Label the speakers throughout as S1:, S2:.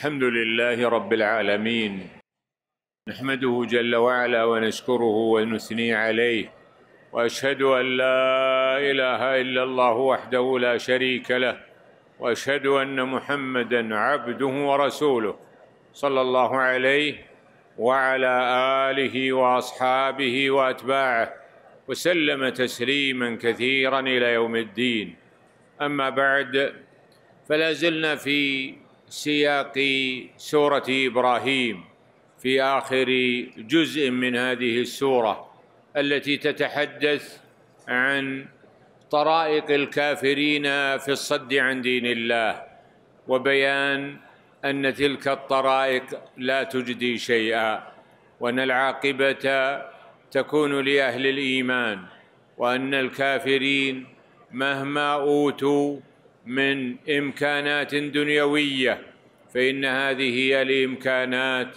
S1: الحمد لله رب العالمين نحمده جل وعلا ونشكره ونثني عليه واشهد ان لا اله الا الله وحده لا شريك له واشهد ان محمدا عبده ورسوله صلى الله عليه وعلى اله واصحابه واتباعه وسلم تسليما كثيرا الى يوم الدين اما بعد فلا زلنا في سياق سوره ابراهيم في اخر جزء من هذه السوره التي تتحدث عن طرائق الكافرين في الصد عن دين الله وبيان ان تلك الطرائق لا تجدي شيئا وان العاقبه تكون لاهل الايمان وان الكافرين مهما اوتوا من امكانات دنيويه فان هذه هي الامكانات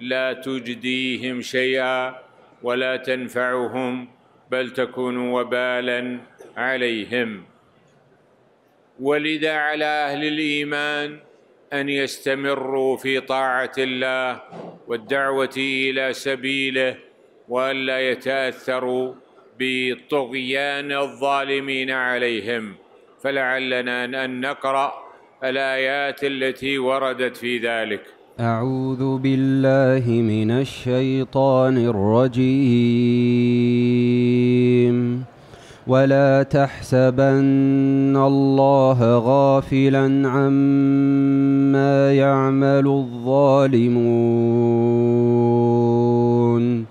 S1: لا تجديهم شيئا ولا تنفعهم بل تكون وبالا عليهم ولذا على اهل الايمان ان يستمروا في طاعه الله والدعوه الى سبيله والا يتاثروا بطغيان الظالمين عليهم فلعلنا أن نقرأ الآيات التي وردت في ذلك
S2: أعوذ بالله من الشيطان الرجيم ولا تحسبن الله غافلا عما يعمل الظالمون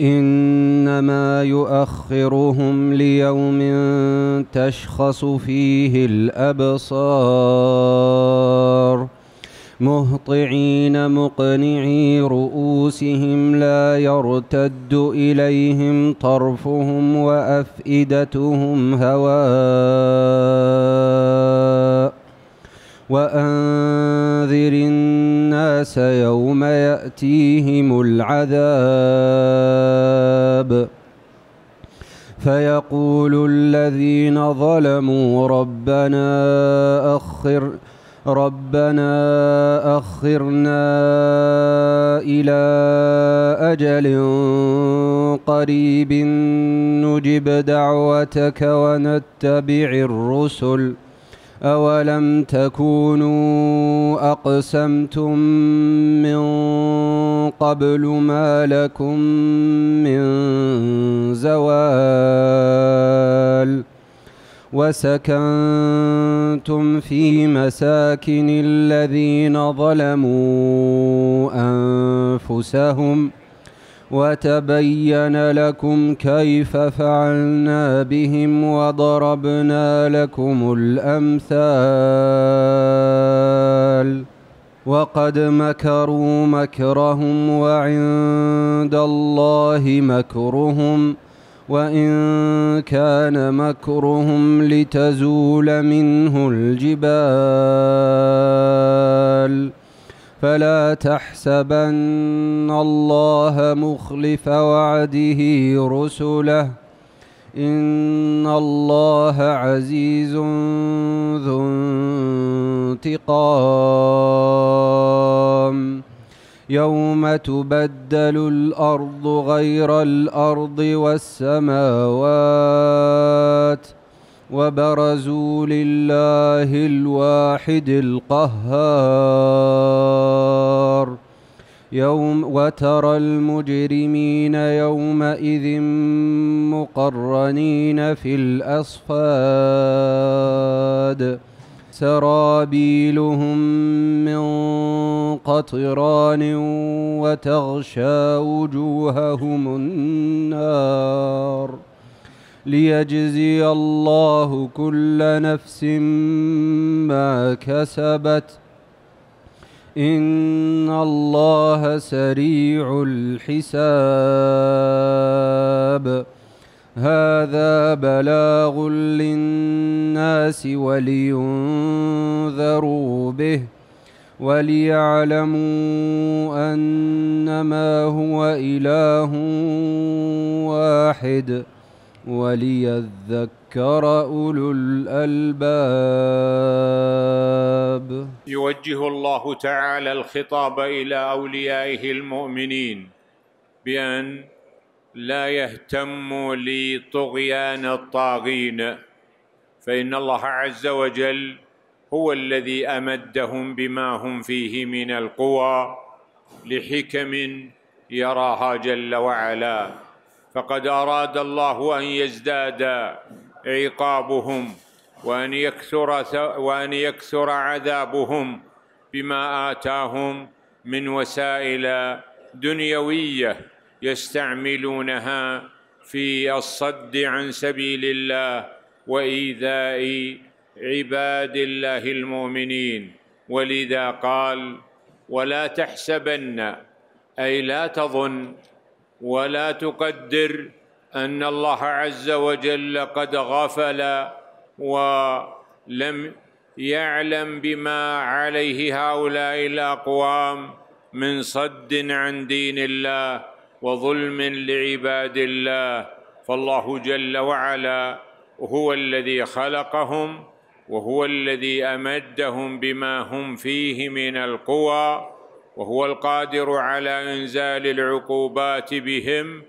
S2: إنما يؤخرهم ليوم تشخص فيه الأبصار مهطعين مقنعي رؤوسهم لا يرتد إليهم طرفهم وأفئدتهم هواء وأنذر الناس يوم يأتيهم العذاب فيقول الذين ظلموا ربنا أخر ربنا أخرنا إلى أجل قريب نجب دعوتك ونتبع الرسل ۖ أولم تكونوا أقسمتم من قبل ما لكم من زوال وسكنتم في مساكن الذين ظلموا أنفسهم ۖ وتبين لكم كيف فعلنا بهم وضربنا لكم الامثال وقد مكروا مكرهم وعند الله مكرهم وان كان مكرهم لتزول منه الجبال فلا تحسبن الله مخلف وعده رسله إن الله عزيز ذو انتقام يوم تبدل الأرض غير الأرض والسماوات ۖ وبرزوا لله الواحد القهار يوم وترى المجرمين يومئذ مقرنين في الأصفاد سرابيلهم من قطران وتغشى وجوههم النار ليجزي الله كل نفس ما كسبت ان الله سريع الحساب هذا بلاغ للناس ولينذروا به وليعلموا انما هو اله واحد وليذكر اولو الالباب
S1: يوجه الله تعالى الخطاب الى اوليائه المؤمنين بان لا يهتموا لطغيان الطاغين فان الله عز وجل هو الذي امدهم بما هم فيه من القوى لحكم يراها جل وعلا فقد اراد الله ان يزداد عقابهم وان يكثر وان يكثر عذابهم بما اتاهم من وسائل دنيويه يستعملونها في الصد عن سبيل الله وايذاء عباد الله المؤمنين ولذا قال ولا تحسبن اي لا تظن ولا تقدر ان الله عز وجل قد غفل ولم يعلم بما عليه هؤلاء الاقوام من صد عن دين الله وظلم لعباد الله فالله جل وعلا هو الذي خلقهم وهو الذي امدهم بما هم فيه من القوى وهو القادر على انزال العقوبات بهم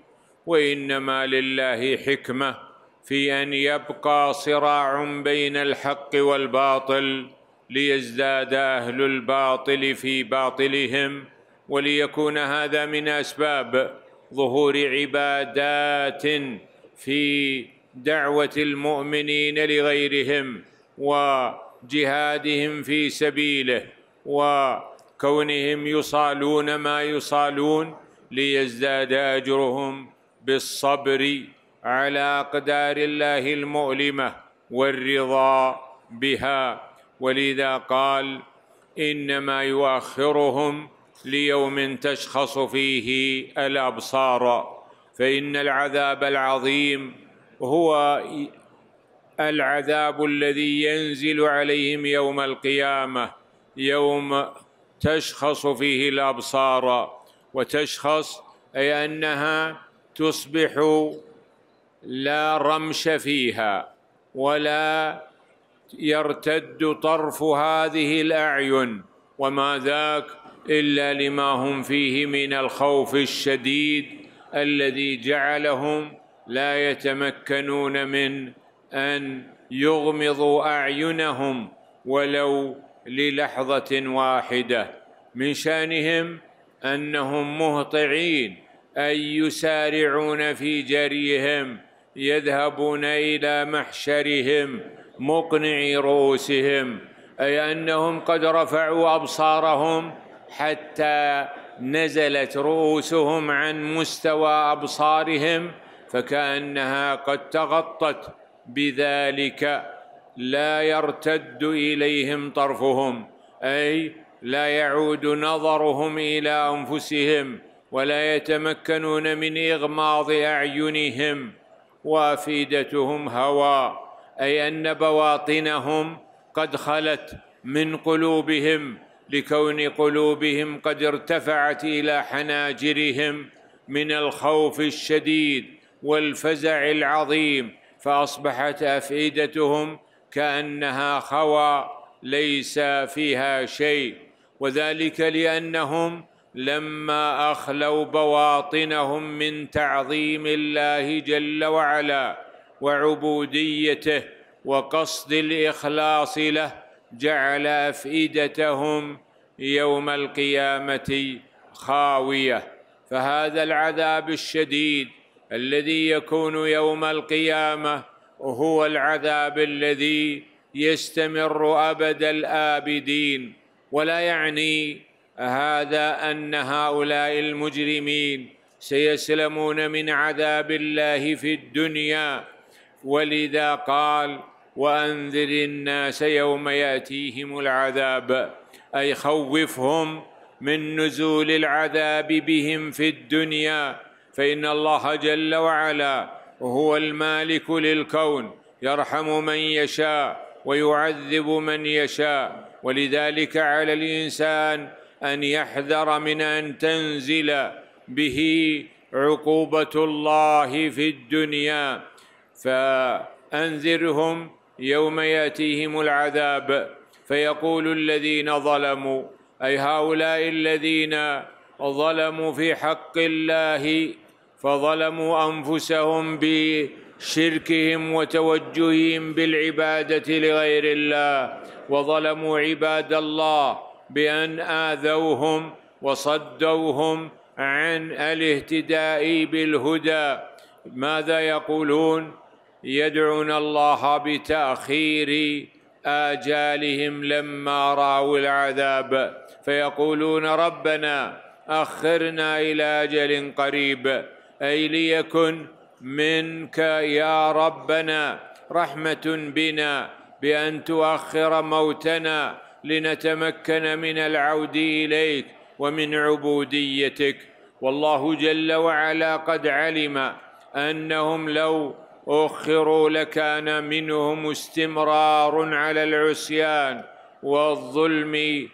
S1: وانما لله حكمه في ان يبقى صراع بين الحق والباطل ليزداد اهل الباطل في باطلهم وليكون هذا من اسباب ظهور عبادات في دعوه المؤمنين لغيرهم وجهادهم في سبيله و كونهم يصالون ما يصالون ليزداد اجرهم بالصبر على اقدار الله المؤلمه والرضا بها ولذا قال انما يؤخرهم ليوم تشخص فيه الابصار فان العذاب العظيم هو العذاب الذي ينزل عليهم يوم القيامه يوم تشخص فيه الابصار وتشخص اي انها تصبح لا رمش فيها ولا يرتد طرف هذه الاعين وما ذاك الا لما هم فيه من الخوف الشديد الذي جعلهم لا يتمكنون من ان يغمضوا اعينهم ولو للحظه واحده من شانهم انهم مهطعين اي يسارعون في جريهم يذهبون الى محشرهم مقنعي رؤوسهم اي انهم قد رفعوا ابصارهم حتى نزلت رؤوسهم عن مستوى ابصارهم فكانها قد تغطت بذلك لا يرتد اليهم طرفهم اي لا يعود نظرهم الى انفسهم ولا يتمكنون من اغماض اعينهم وافئدتهم هوى اي ان بواطنهم قد خلت من قلوبهم لكون قلوبهم قد ارتفعت الى حناجرهم من الخوف الشديد والفزع العظيم فاصبحت افئدتهم كانها خوى ليس فيها شيء وذلك لانهم لما اخلوا بواطنهم من تعظيم الله جل وعلا وعبوديته وقصد الاخلاص له جعل افئدتهم يوم القيامه خاويه فهذا العذاب الشديد الذي يكون يوم القيامه هو العذاب الذي يستمر ابد الابدين ولا يعني هذا ان هؤلاء المجرمين سيسلمون من عذاب الله في الدنيا ولذا قال وانذر الناس يوم ياتيهم العذاب اي خوفهم من نزول العذاب بهم في الدنيا فان الله جل وعلا وهو المالك للكون يرحم من يشاء ويعذب من يشاء ولذلك على الانسان ان يحذر من ان تنزل به عقوبه الله في الدنيا فانذرهم يوم ياتيهم العذاب فيقول الذين ظلموا اي هؤلاء الذين ظلموا في حق الله فظلموا انفسهم بشركهم وتوجههم بالعباده لغير الله وظلموا عباد الله بان اذوهم وصدوهم عن الاهتداء بالهدى ماذا يقولون يدعون الله بتاخير آجالهم لما رأوا العذاب فيقولون ربنا أخرنا إلى أجل قريب اي ليكن منك يا ربنا رحمه بنا بان تؤخر موتنا لنتمكن من العود اليك ومن عبوديتك والله جل وعلا قد علم انهم لو اخروا لكان منهم استمرار على العصيان والظلم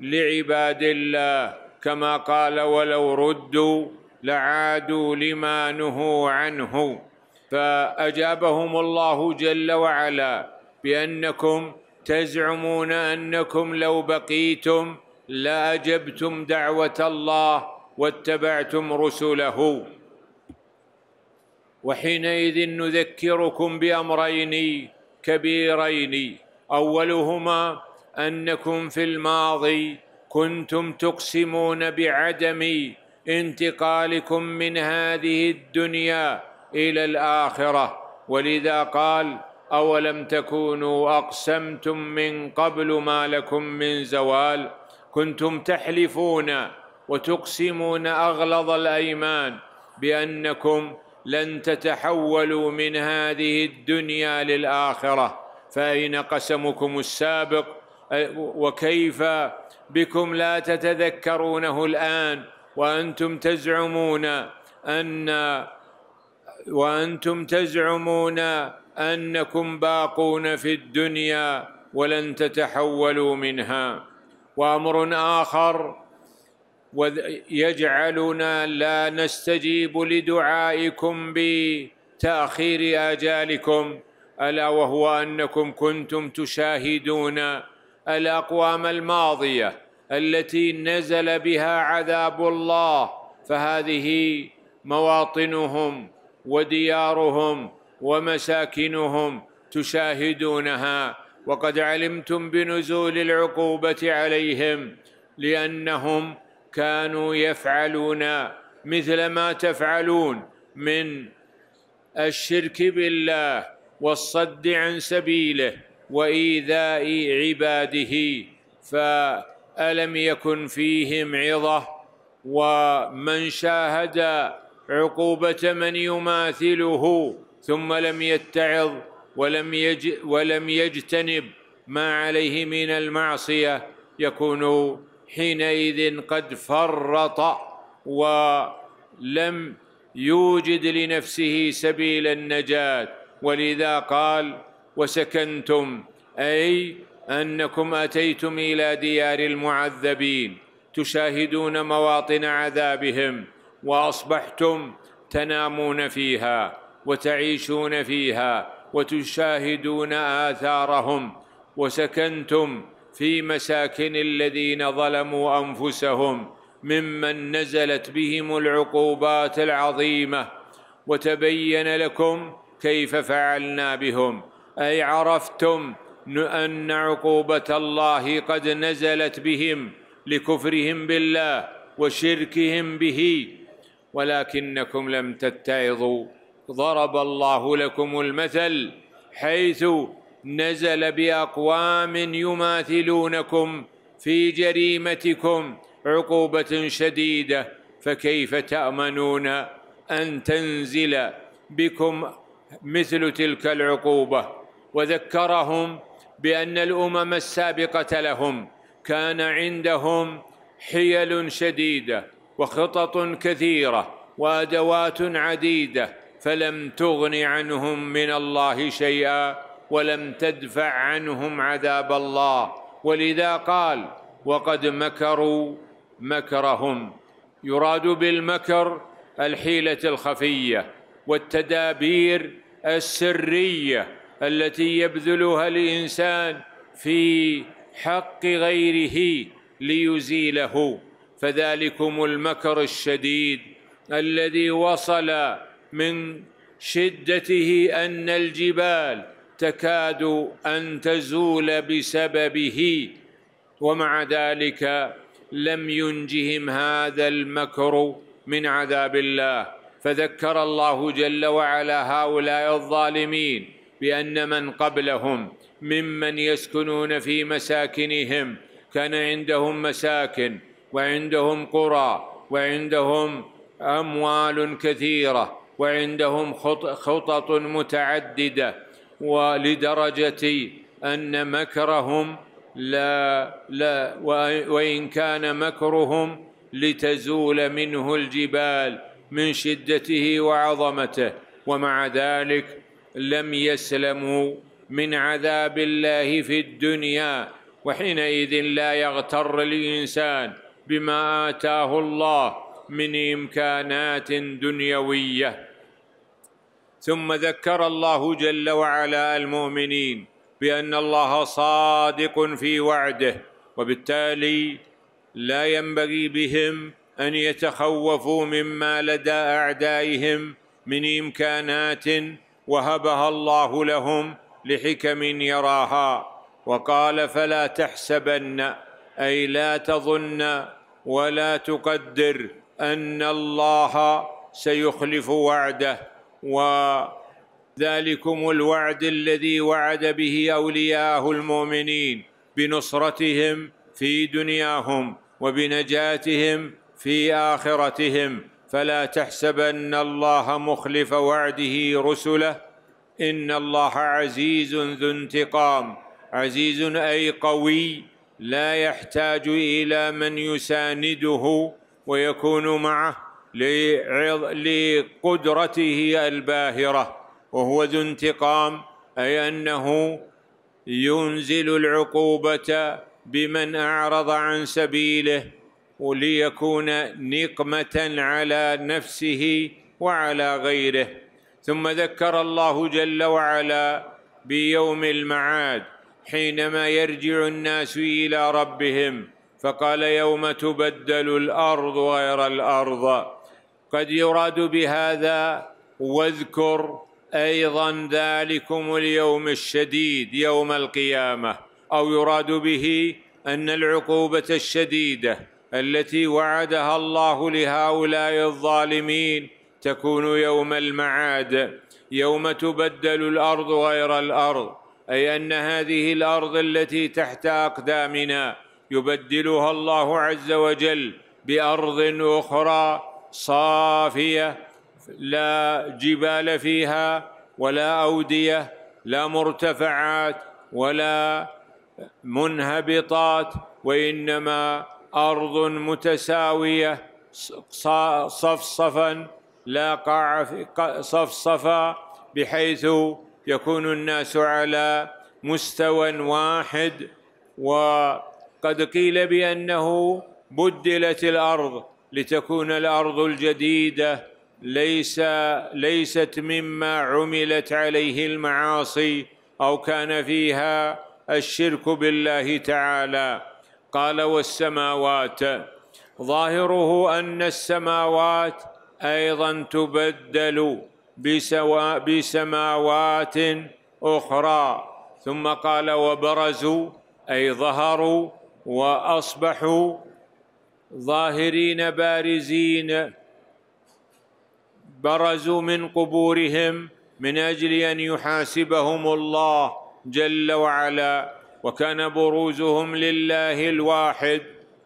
S1: لعباد الله كما قال ولو ردوا لعادوا لما نهوا عنه فاجابهم الله جل وعلا بانكم تزعمون انكم لو بقيتم لاجبتم دعوه الله واتبعتم رسله وحينئذ نذكركم بامرين كبيرين اولهما انكم في الماضي كنتم تقسمون بعدم انتقالكم من هذه الدنيا الى الاخره ولذا قال اولم تكونوا اقسمتم من قبل ما لكم من زوال كنتم تحلفون وتقسمون اغلظ الايمان بانكم لن تتحولوا من هذه الدنيا للاخره فاين قسمكم السابق وكيف بكم لا تتذكرونه الان وأنتم تزعمون أن وأنتم تزعمون أنكم باقون في الدنيا ولن تتحولوا منها وأمر آخر يجعلنا لا نستجيب لدعائكم بتأخير آجالكم ألا وهو أنكم كنتم تشاهدون الأقوام الماضية التي نزل بها عذاب الله فهذه مواطنهم وديارهم ومساكنهم تشاهدونها وقد علمتم بنزول العقوبه عليهم لانهم كانوا يفعلون مثل ما تفعلون من الشرك بالله والصد عن سبيله وايذاء عباده ف الم يكن فيهم عظه ومن شاهد عقوبه من يماثله ثم لم يتعظ ولم يج ولم يجتنب ما عليه من المعصيه يكون حينئذ قد فرط ولم يوجد لنفسه سبيل النجاه ولذا قال وسكنتم اي انكم اتيتم الى ديار المعذبين تشاهدون مواطن عذابهم واصبحتم تنامون فيها وتعيشون فيها وتشاهدون اثارهم وسكنتم في مساكن الذين ظلموا انفسهم ممن نزلت بهم العقوبات العظيمه وتبين لكم كيف فعلنا بهم اي عرفتم ان عقوبه الله قد نزلت بهم لكفرهم بالله وشركهم به ولكنكم لم تتعظوا ضرب الله لكم المثل حيث نزل باقوام يماثلونكم في جريمتكم عقوبه شديده فكيف تامنون ان تنزل بكم مثل تلك العقوبه وذكرهم بأن الأمم السابقة لهم كان عندهم حيل شديدة وخطط كثيرة وأدوات عديدة فلم تغن عنهم من الله شيئا ولم تدفع عنهم عذاب الله ولذا قال وقد مكروا مكرهم يراد بالمكر الحيلة الخفية والتدابير السريه التي يبذلها الانسان في حق غيره ليزيله فذلكم المكر الشديد الذي وصل من شدته ان الجبال تكاد ان تزول بسببه ومع ذلك لم ينجهم هذا المكر من عذاب الله فذكر الله جل وعلا هؤلاء الظالمين بان من قبلهم ممن يسكنون في مساكنهم كان عندهم مساكن وعندهم قرى وعندهم اموال كثيره وعندهم خطط متعدده ولدرجه ان مكرهم لا لا وان كان مكرهم لتزول منه الجبال من شدته وعظمته ومع ذلك لم يسلموا من عذاب الله في الدنيا وحينئذ لا يغتر الانسان بما اتاه الله من امكانات دنيويه ثم ذكر الله جل وعلا المؤمنين بان الله صادق في وعده وبالتالي لا ينبغي بهم ان يتخوفوا مما لدى اعدائهم من امكانات وهبها الله لهم لحكم يراها وقال فلا تحسبن اي لا تظن ولا تقدر ان الله سيخلف وعده وذلكم الوعد الذي وعد به اولياءه المؤمنين بنصرتهم في دنياهم وبنجاتهم في اخرتهم فلا تحسبن الله مخلف وعده رسله ان الله عزيز ذو انتقام عزيز اي قوي لا يحتاج الى من يسانده ويكون معه لقدرته الباهره وهو ذو انتقام اي انه ينزل العقوبه بمن اعرض عن سبيله وليكون نقمه على نفسه وعلى غيره ثم ذكر الله جل وعلا بيوم المعاد حينما يرجع الناس الى ربهم فقال يوم تبدل الارض غير الارض قد يراد بهذا واذكر ايضا ذلكم اليوم الشديد يوم القيامه او يراد به ان العقوبه الشديده التي وعدها الله لهؤلاء الظالمين تكون يوم المعاد يوم تبدل الارض غير الارض اي ان هذه الارض التي تحت اقدامنا يبدلها الله عز وجل بارض اخرى صافيه لا جبال فيها ولا اوديه لا مرتفعات ولا منهبطات وانما ارض متساويه صفصفا لا قاع صفصفا بحيث يكون الناس على مستوى واحد وقد قيل بانه بدلت الارض لتكون الارض الجديده ليس ليست مما عملت عليه المعاصي او كان فيها الشرك بالله تعالى قال والسماوات ظاهره ان السماوات ايضا تبدل بسوا بسماوات اخرى ثم قال وبرزوا اي ظهروا واصبحوا ظاهرين بارزين برزوا من قبورهم من اجل ان يحاسبهم الله جل وعلا وكان بروزهم لله الواحد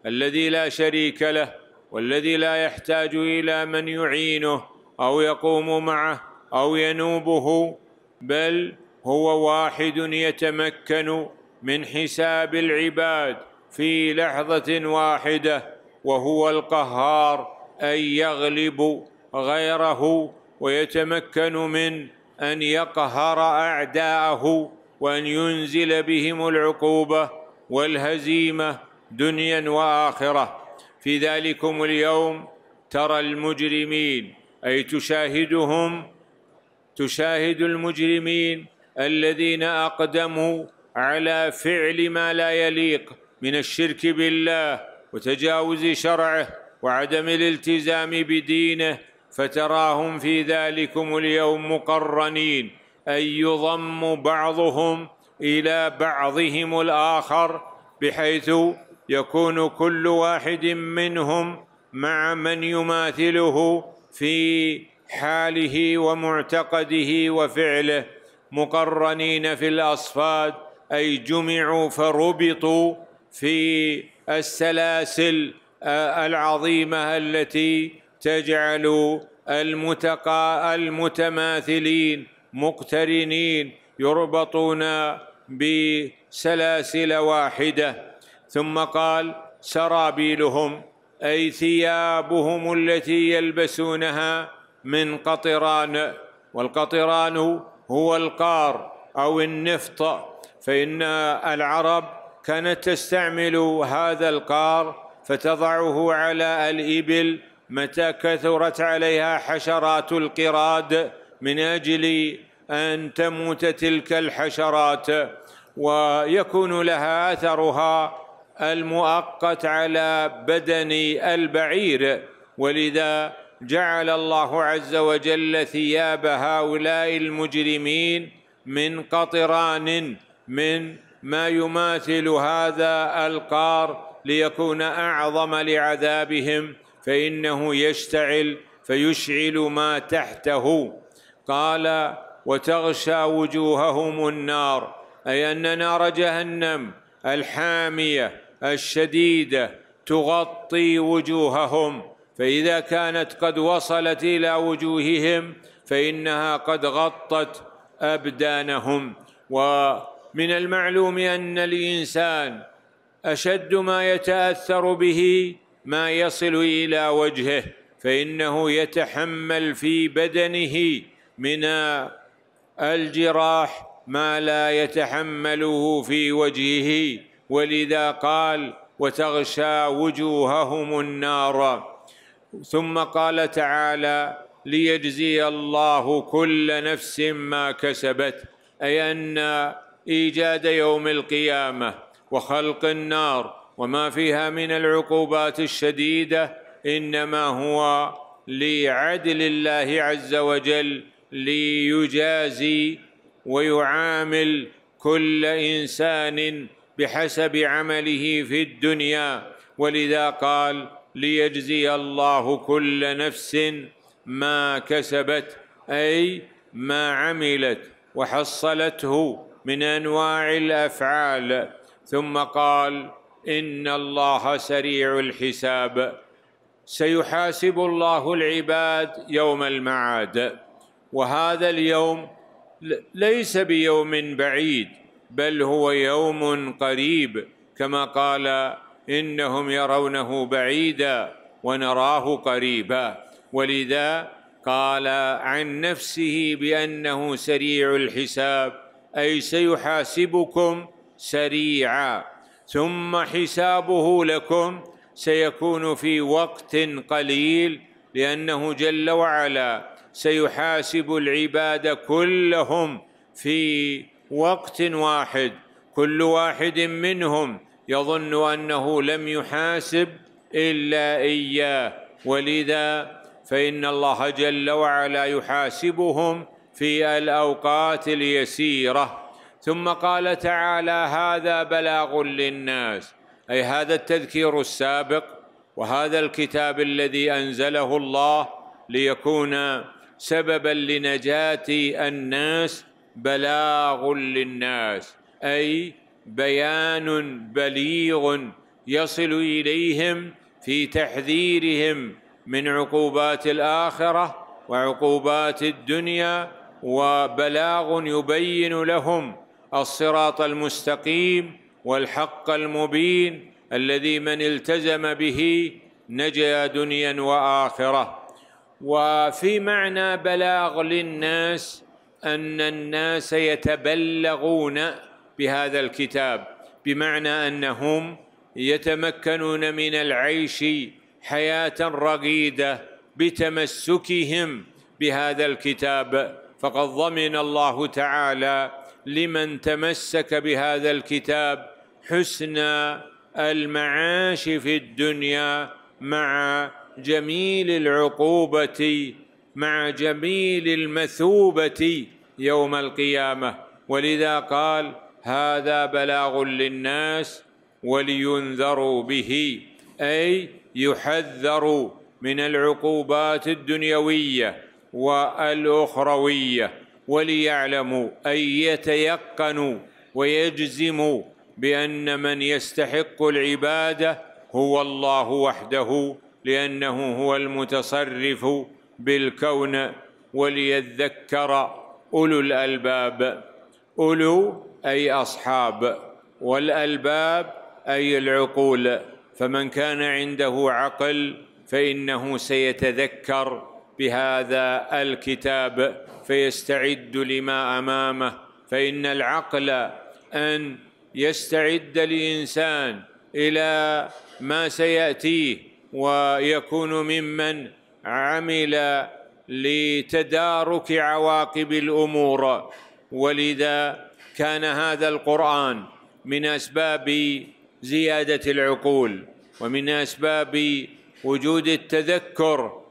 S1: الذي لا شريك له والذي لا يحتاج الى من يعينه او يقوم معه او ينوبه بل هو واحد يتمكن من حساب العباد في لحظه واحده وهو القهار ان يغلب غيره ويتمكن من ان يقهر اعداءه وان ينزل بهم العقوبه والهزيمه دنيا واخره في ذلكم اليوم ترى المجرمين اي تشاهدهم تشاهد المجرمين الذين اقدموا على فعل ما لا يليق من الشرك بالله وتجاوز شرعه وعدم الالتزام بدينه فتراهم في ذلكم اليوم مقرنين أن يضم بعضهم إلى بعضهم الآخر بحيث يكون كل واحد منهم مع من يماثله في حاله ومعتقده وفعله مقرنين في الأصفاد أي جمعوا فربطوا في السلاسل العظيمة التي تجعل المتقى المتماثلين مقترنين يربطون بسلاسل واحده ثم قال سرابيلهم اي ثيابهم التي يلبسونها من قطران والقطران هو القار او النفط فان العرب كانت تستعمل هذا القار فتضعه على الابل متى كثرت عليها حشرات القراد من اجل ان تموت تلك الحشرات ويكون لها اثرها المؤقت على بدن البعير ولذا جعل الله عز وجل ثياب هؤلاء المجرمين من قطران من ما يماثل هذا القار ليكون اعظم لعذابهم فانه يشتعل فيشعل ما تحته قال وتغشى وجوههم النار اي ان نار جهنم الحاميه الشديده تغطي وجوههم فاذا كانت قد وصلت الى وجوههم فانها قد غطت ابدانهم ومن المعلوم ان الانسان اشد ما يتاثر به ما يصل الى وجهه فانه يتحمل في بدنه من الجراح ما لا يتحمله في وجهه ولذا قال وتغشى وجوههم النار ثم قال تعالى ليجزي الله كل نفس ما كسبت اي ان ايجاد يوم القيامه وخلق النار وما فيها من العقوبات الشديده انما هو لعدل الله عز وجل ليجازي ويعامل كل انسان بحسب عمله في الدنيا ولذا قال ليجزي الله كل نفس ما كسبت اي ما عملت وحصلته من انواع الافعال ثم قال ان الله سريع الحساب سيحاسب الله العباد يوم المعاد وهذا اليوم ليس بيوم بعيد بل هو يوم قريب كما قال انهم يرونه بعيدا ونراه قريبا ولذا قال عن نفسه بانه سريع الحساب اي سيحاسبكم سريعا ثم حسابه لكم سيكون في وقت قليل لانه جل وعلا سيحاسب العباد كلهم في وقت واحد كل واحد منهم يظن انه لم يحاسب الا اياه ولذا فان الله جل وعلا يحاسبهم في الاوقات اليسيره ثم قال تعالى هذا بلاغ للناس اي هذا التذكير السابق وهذا الكتاب الذي انزله الله ليكون سببا لنجاه الناس بلاغ للناس اي بيان بليغ يصل اليهم في تحذيرهم من عقوبات الاخره وعقوبات الدنيا وبلاغ يبين لهم الصراط المستقيم والحق المبين الذي من التزم به نجا دنيا واخره وفي معنى بلاغ للناس ان الناس يتبلغون بهذا الكتاب بمعنى انهم يتمكنون من العيش حياه رغيده بتمسكهم بهذا الكتاب فقد ضمن الله تعالى لمن تمسك بهذا الكتاب حسن المعاش في الدنيا مع جميل العقوبه مع جميل المثوبه يوم القيامه ولذا قال هذا بلاغ للناس ولينذروا به اي يحذروا من العقوبات الدنيويه والاخرويه وليعلموا اي يتيقنوا ويجزموا بان من يستحق العباده هو الله وحده لأنه هو المتصرف بالكون وليذكر أولو الألباب أولو أي أصحاب والألباب أي العقول فمن كان عنده عقل فإنه سيتذكر بهذا الكتاب فيستعد لما أمامه فإن العقل أن يستعد الإنسان إلى ما سيأتيه ويكون ممن عمل لتدارك عواقب الامور ولذا كان هذا القران من اسباب زياده العقول ومن اسباب وجود التذكر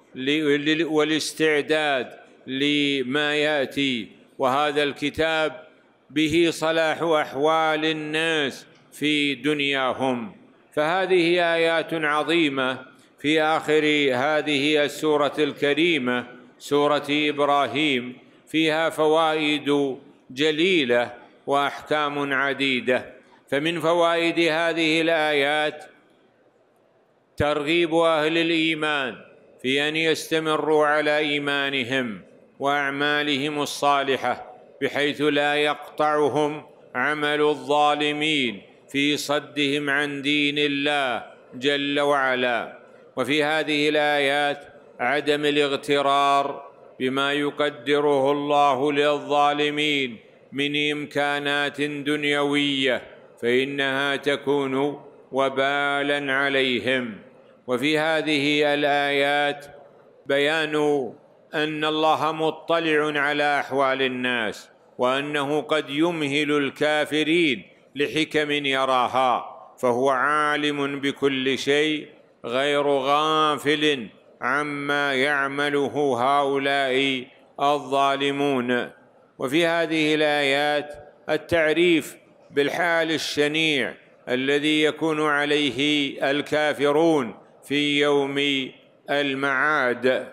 S1: والاستعداد لما ياتي وهذا الكتاب به صلاح احوال الناس في دنياهم فهذه ايات عظيمه في اخر هذه السوره الكريمه سوره ابراهيم فيها فوائد جليله واحكام عديده فمن فوائد هذه الايات ترغيب اهل الايمان في ان يستمروا على ايمانهم واعمالهم الصالحه بحيث لا يقطعهم عمل الظالمين في صدهم عن دين الله جل وعلا وفي هذه الايات عدم الاغترار بما يقدره الله للظالمين من امكانات دنيويه فانها تكون وبالا عليهم وفي هذه الايات بيان ان الله مطلع على احوال الناس وانه قد يمهل الكافرين لحكم يراها فهو عالم بكل شيء غير غافل عما يعمله هؤلاء الظالمون وفي هذه الايات التعريف بالحال الشنيع الذي يكون عليه الكافرون في يوم المعاد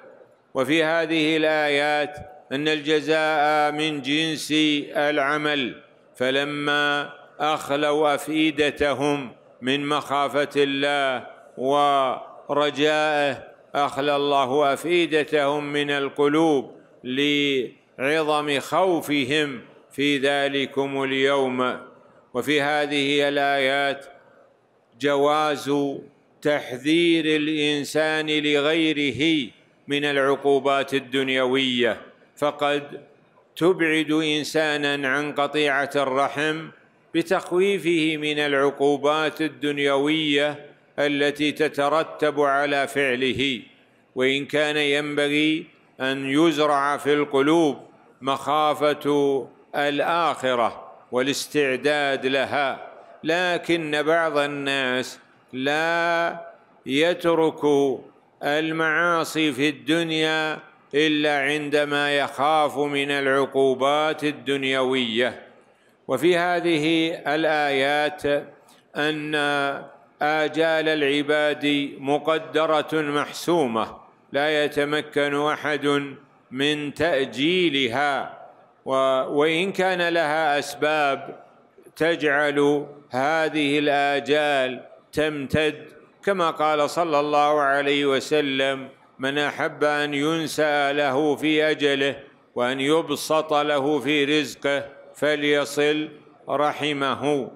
S1: وفي هذه الايات ان الجزاء من جنس العمل فلما اخلوا افئدتهم من مخافه الله ورجائه أخلى الله أفئدتهم من القلوب لعظم خوفهم في ذلكم اليوم وفي هذه الآيات جواز تحذير الإنسان لغيره من العقوبات الدنيوية فقد تبعد إنسانا عن قطيعة الرحم بتخويفه من العقوبات الدنيويه التي تترتب على فعله وان كان ينبغي ان يزرع في القلوب مخافه الاخره والاستعداد لها لكن بعض الناس لا يترك المعاصي في الدنيا الا عندما يخاف من العقوبات الدنيويه وفي هذه الايات ان آجال العباد مقدرة محسومة لا يتمكن أحد من تأجيلها وإن كان لها أسباب تجعل هذه الآجال تمتد كما قال صلى الله عليه وسلم من أحب أن ينسى له في أجله وأن يبسط له في رزقه فليصل رحمه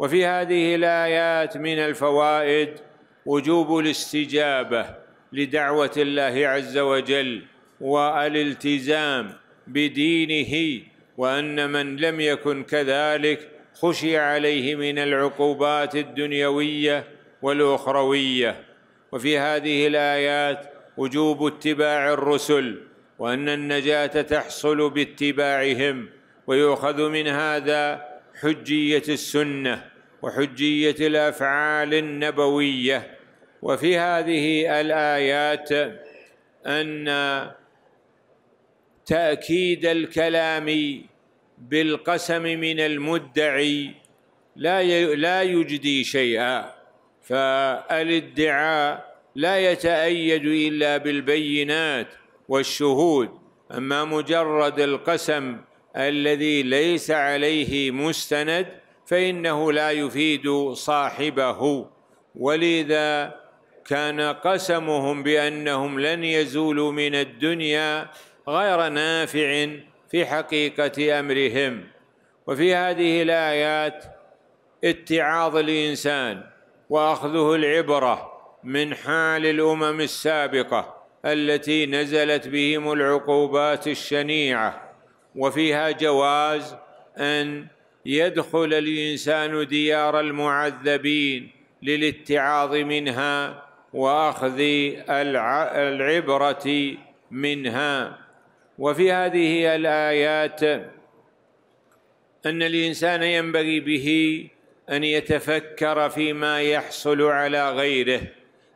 S1: وفي هذه الايات من الفوائد وجوب الاستجابه لدعوه الله عز وجل والالتزام بدينه وان من لم يكن كذلك خشي عليه من العقوبات الدنيويه والاخرويه وفي هذه الايات وجوب اتباع الرسل وان النجاه تحصل باتباعهم ويؤخذ من هذا حجيه السنه وحجيه الافعال النبويه وفي هذه الايات ان تاكيد الكلام بالقسم من المدعي لا لا يجدي شيئا فالادعاء لا يتأيد إلا بالبينات والشهود أما مجرد القسم الذي ليس عليه مستند فإنه لا يفيد صاحبه ولذا كان قسمهم بأنهم لن يزولوا من الدنيا غير نافع في حقيقة أمرهم وفي هذه الآيات اتعاظ الإنسان وأخذه العبرة من حال الأمم السابقة التي نزلت بهم العقوبات الشنيعة وفيها جواز أن يدخل الانسان ديار المعذبين للاتعاظ منها واخذ العبره منها وفي هذه الايات ان الانسان ينبغي به ان يتفكر فيما يحصل على غيره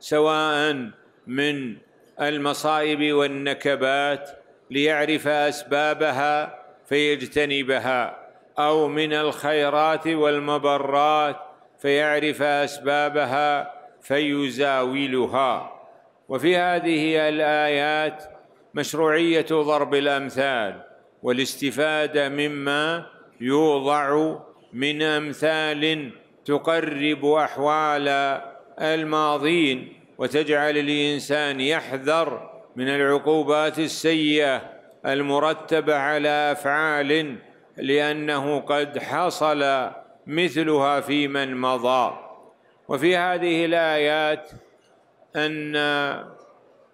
S1: سواء من المصائب والنكبات ليعرف اسبابها فيجتنبها او من الخيرات والمبرات فيعرف اسبابها فيزاولها وفي هذه الايات مشروعيه ضرب الامثال والاستفاده مما يوضع من امثال تقرب احوال الماضين وتجعل الانسان يحذر من العقوبات السيئه المرتبه على افعال لأنه قد حصل مثلها في من مضى وفي هذه الآيات أن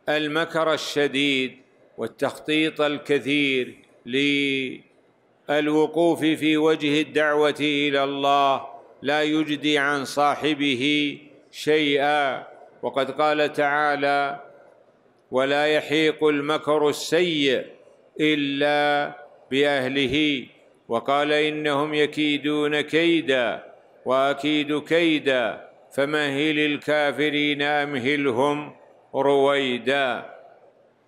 S1: المكر الشديد والتخطيط الكثير للوقوف في وجه الدعوة إلى الله لا يجدي عن صاحبه شيئا وقد قال تعالى ولا يحيق المكر السيء إلا بأهله وقال انهم يكيدون كيدا واكيد كيدا فمهل الكافرين امهلهم رويدا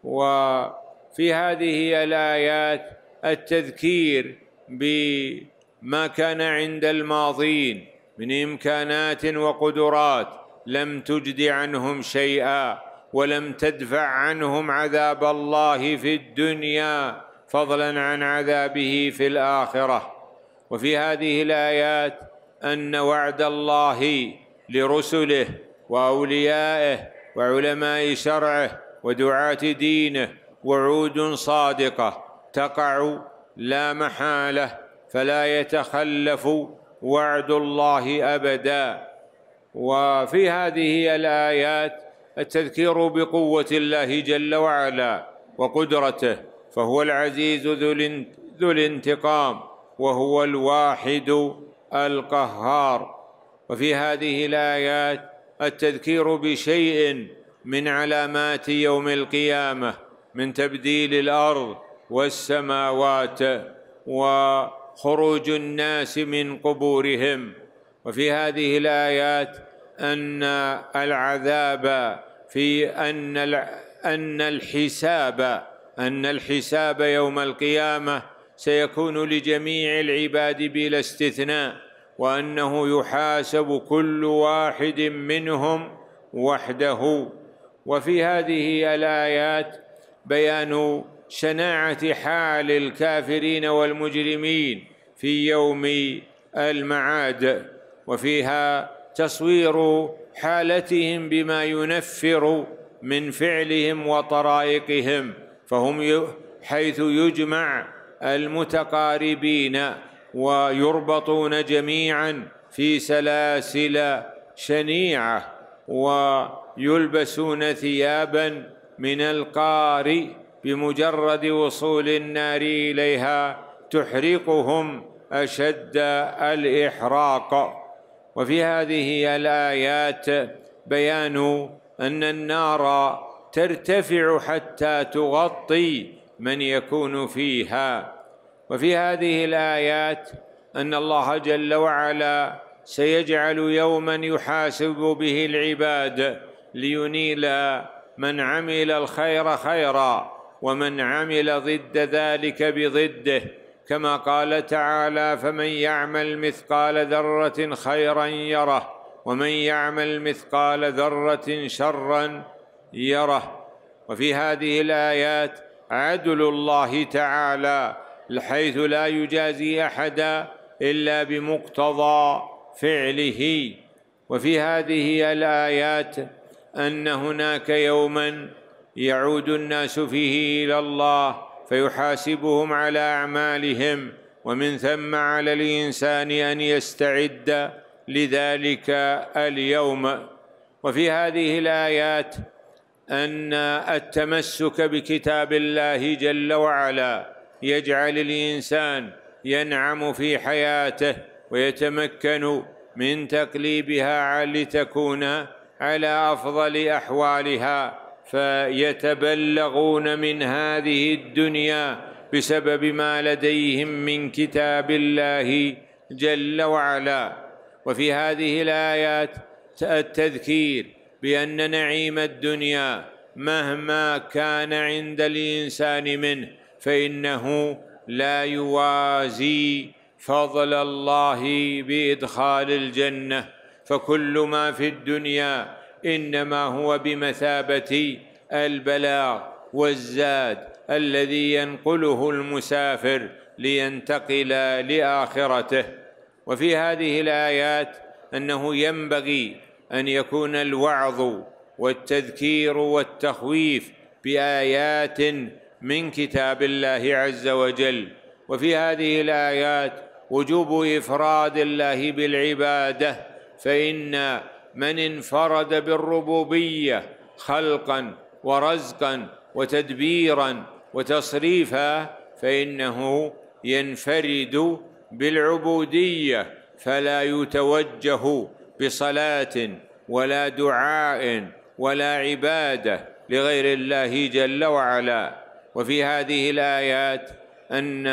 S1: وفي هذه الايات التذكير بما كان عند الماضين من امكانات وقدرات لم تجد عنهم شيئا ولم تدفع عنهم عذاب الله في الدنيا فضلا عن عذابه في الاخره وفي هذه الايات ان وعد الله لرسله واوليائه وعلماء شرعه ودعاه دينه وعود صادقه تقع لا محاله فلا يتخلف وعد الله ابدا وفي هذه الايات التذكير بقوه الله جل وعلا وقدرته فهو العزيز ذو الانتقام وهو الواحد القهار وفي هذه الايات التذكير بشيء من علامات يوم القيامه من تبديل الارض والسماوات وخروج الناس من قبورهم وفي هذه الايات ان العذاب في ان ان الحساب ان الحساب يوم القيامه سيكون لجميع العباد بلا استثناء وانه يحاسب كل واحد منهم وحده وفي هذه الايات بيان شناعه حال الكافرين والمجرمين في يوم المعاد وفيها تصوير حالتهم بما ينفر من فعلهم وطرائقهم فهم حيث يجمع المتقاربين ويربطون جميعا في سلاسل شنيعه ويلبسون ثيابا من القار بمجرد وصول النار اليها تحرقهم اشد الاحراق وفي هذه الايات بيان ان النار ترتفع حتى تغطي من يكون فيها وفي هذه الايات ان الله جل وعلا سيجعل يوما يحاسب به العباد لينيل من عمل الخير خيرا ومن عمل ضد ذلك بضده كما قال تعالى فمن يعمل مثقال ذره خيرا يره ومن يعمل مثقال ذره شرا يره وفي هذه الايات عدل الله تعالى حيث لا يجازي احدا الا بمقتضى فعله وفي هذه الايات ان هناك يوما يعود الناس فيه الى الله فيحاسبهم على اعمالهم ومن ثم على الانسان ان يستعد لذلك اليوم وفي هذه الايات ان التمسك بكتاب الله جل وعلا يجعل الانسان ينعم في حياته ويتمكن من تقليبها لتكون على افضل احوالها فيتبلغون من هذه الدنيا بسبب ما لديهم من كتاب الله جل وعلا وفي هذه الايات التذكير بان نعيم الدنيا مهما كان عند الانسان منه فانه لا يوازي فضل الله بادخال الجنه فكل ما في الدنيا انما هو بمثابه البلاغ والزاد الذي ينقله المسافر لينتقل لاخرته وفي هذه الايات انه ينبغي ان يكون الوعظ والتذكير والتخويف بايات من كتاب الله عز وجل وفي هذه الايات وجوب افراد الله بالعباده فان من انفرد بالربوبيه خلقا ورزقا وتدبيرا وتصريفا فانه ينفرد بالعبوديه فلا يتوجه بصلاه ولا دعاء ولا عباده لغير الله جل وعلا وفي هذه الايات ان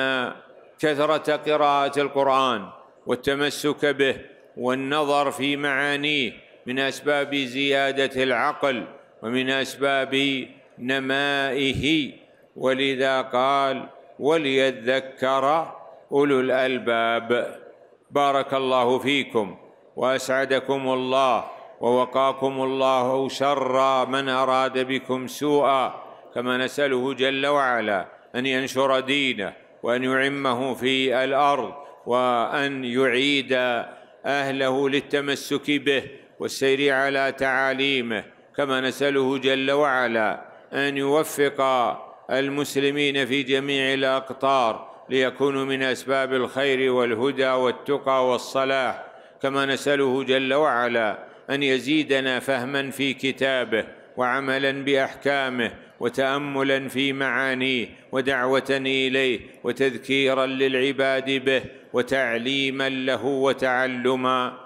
S1: كثره قراءه القران والتمسك به والنظر في معانيه من اسباب زياده العقل ومن اسباب نمائه ولذا قال وليذكر اولو الالباب بارك الله فيكم واسعدكم الله ووقاكم الله شر من اراد بكم سوءا كما نساله جل وعلا ان ينشر دينه وان يعمه في الارض وان يعيد اهله للتمسك به والسير على تعاليمه كما نساله جل وعلا ان يوفق المسلمين في جميع الاقطار ليكونوا من اسباب الخير والهدى والتقى والصلاح كما نساله جل وعلا ان يزيدنا فهما في كتابه وعملا باحكامه وتاملا في معانيه ودعوه اليه وتذكيرا للعباد به وتعليما له وتعلما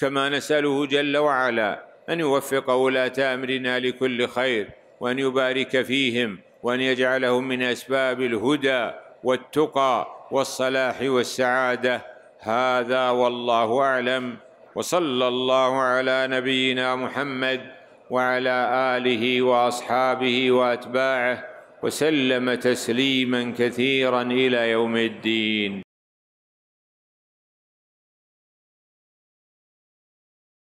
S1: كما نساله جل وعلا ان يوفق ولاه امرنا لكل خير وان يبارك فيهم وان يجعلهم من اسباب الهدى والتقى والصلاح والسعاده هذا والله اعلم وصلى الله على نبينا محمد وعلى اله واصحابه واتباعه وسلم تسليما كثيرا الى يوم الدين